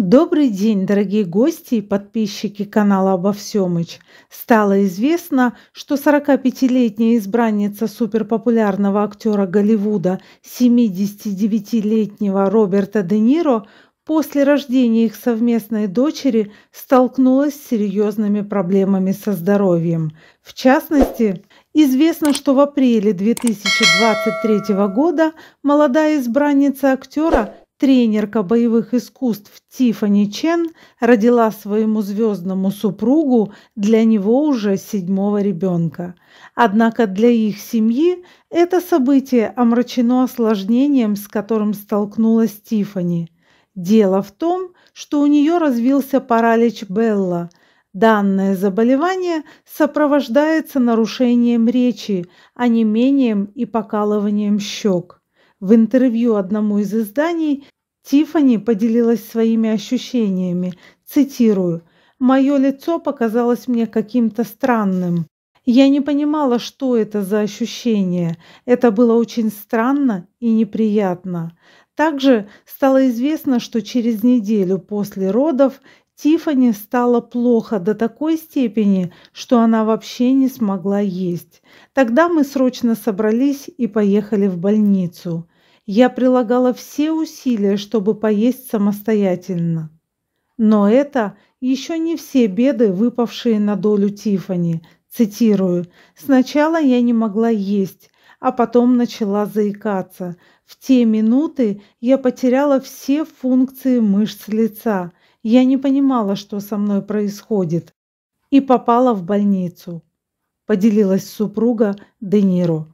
Добрый день, дорогие гости и подписчики канала «Обо всемыч». Стало известно, что 45-летняя избранница суперпопулярного актера Голливуда 79-летнего Роберта Де Ниро после рождения их совместной дочери столкнулась с серьезными проблемами со здоровьем. В частности, известно, что в апреле 2023 года молодая избранница актера – тренерка боевых искусств Тифани Чен родила своему звездному супругу для него уже седьмого ребенка. Однако для их семьи это событие омрачено осложнением, с которым столкнулась Тифани. Дело в том, что у нее развился паралич Белла. Данное заболевание сопровождается нарушением речи, онемением и покалыванием щек. В интервью одному из изданий Тиффани поделилась своими ощущениями. Цитирую. «Мое лицо показалось мне каким-то странным. Я не понимала, что это за ощущение. Это было очень странно и неприятно. Также стало известно, что через неделю после родов Тифани стало плохо до такой степени, что она вообще не смогла есть. Тогда мы срочно собрались и поехали в больницу. Я прилагала все усилия, чтобы поесть самостоятельно. Но это еще не все беды, выпавшие на долю Тифани. Цитирую: "Сначала я не могла есть, а потом начала заикаться. В те минуты я потеряла все функции мышц лица. Я не понимала, что со мной происходит. И попала в больницу. Поделилась супруга Де Ниро.